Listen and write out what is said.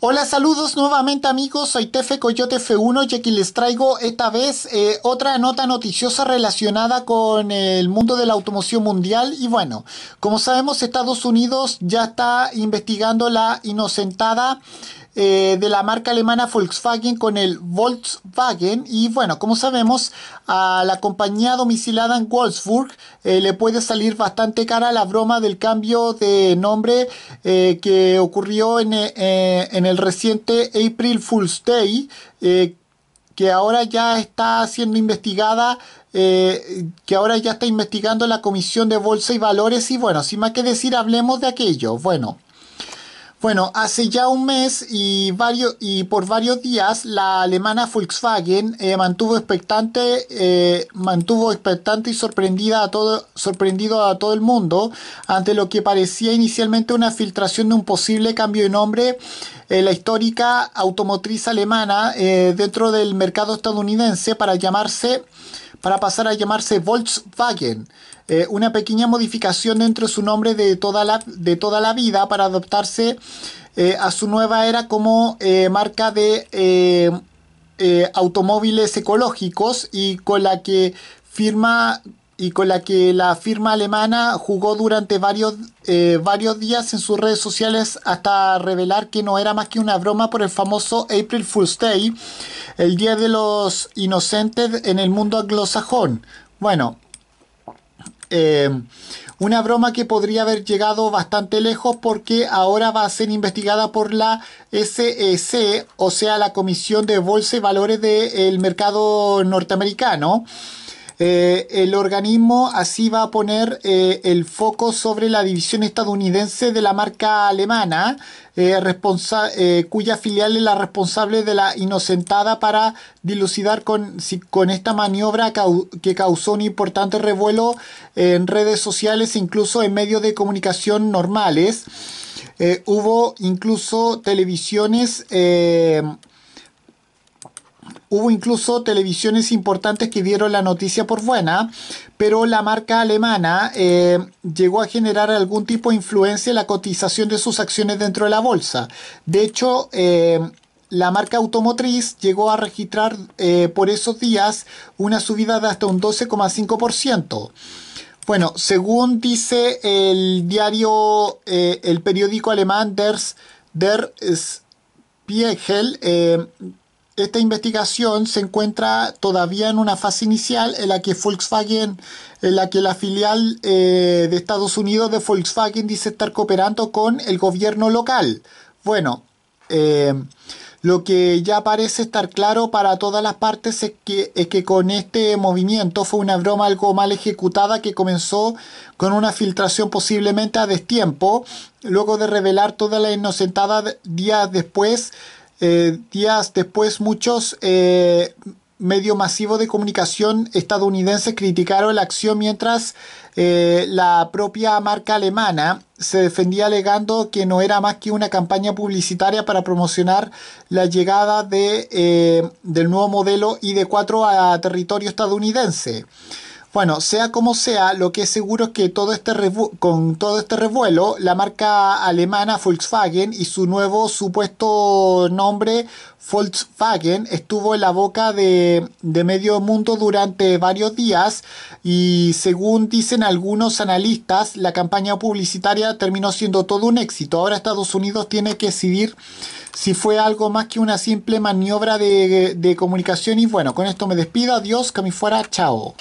Hola, saludos nuevamente amigos, soy Tefe Coyote F1 y aquí les traigo esta vez eh, otra nota noticiosa relacionada con el mundo de la automoción mundial y bueno, como sabemos Estados Unidos ya está investigando la inocentada eh, de la marca alemana Volkswagen con el Volkswagen. Y bueno, como sabemos, a la compañía domicilada en Wolfsburg eh, le puede salir bastante cara la broma del cambio de nombre eh, que ocurrió en, el reciente April Fool's Day que ahora ya está siendo investigada, que ahora ya está investigando la Comisión de Bolsa y Valores. Y bueno, sin más que decir, hablemos de aquello. Bueno. Bueno, hace ya un mes y, por varios días la alemana Volkswagen eh, mantuvo expectante, eh, mantuvo expectante y sorprendida a todo, sorprendido a todo el mundo ante lo que parecía inicialmente una filtración de un posible cambio de nombre en eh, la histórica automotriz alemana dentro del mercado estadounidense para llamarse para pasar a llamarse Volkswagen, eh, una pequeña modificación dentro de su nombre de toda la, de toda la vida para adoptarse eh, a su nueva era como eh, marca de automóviles ecológicos y con la que firma y con la que la firma alemana jugó durante varios, eh, varios días en sus redes sociales hasta revelar que no era más que una broma por el famoso April Fool's Day, el Día de los Inocentes en el mundo anglosajón. Bueno, eh, una broma que podría haber llegado bastante lejos porque ahora va a ser investigada por la SEC, o sea, la Comisión de Bolsa y Valores del Mercado Norteamericano. Eh, el organismo así va a poner eh, el foco sobre la división estadounidense de la marca alemana, eh, cuya filial es la responsable de la inocentada para dilucidar con, esta maniobra que causó un importante revuelo en redes sociales e incluso en medios de comunicación normales. hubo incluso televisiones Hubo incluso televisiones importantes que dieron la noticia por buena, pero la marca alemana eh, llegó a generar algún tipo de influencia en la cotización de sus acciones dentro de la bolsa. De hecho, eh, la marca automotriz llegó a registrar eh, por esos días una subida de hasta un 12,5%. Bueno, según dice el diario, el periódico alemán Der, Spiegel, esta investigación se encuentra todavía en una fase inicial en la que Volkswagen, en la que la filial eh, de Estados Unidos de Volkswagen dice estar cooperando con el gobierno local. Bueno, eh, lo que ya parece estar claro para todas las partes es que, es que con este movimiento fue una broma algo mal ejecutada que comenzó con una filtración posiblemente a destiempo, luego de revelar toda la inocentada días después eh, días después, muchos eh, medios masivos de comunicación estadounidenses criticaron la acción mientras eh, la propia marca alemana se defendía alegando que no era más que una campaña publicitaria para promocionar la llegada de, del nuevo modelo ID4 a territorio estadounidense. Bueno, sea como sea, lo que es seguro es que todo este con todo este revuelo, la marca alemana Volkswagen y su nuevo supuesto nombre Volkswagen estuvo en la boca de, medio mundo durante varios días y según dicen algunos analistas, la campaña publicitaria terminó siendo todo un éxito. Ahora Estados Unidos tiene que decidir si fue algo más que una simple maniobra de, comunicación y bueno, con esto me despido, adiós, que fuera, chao.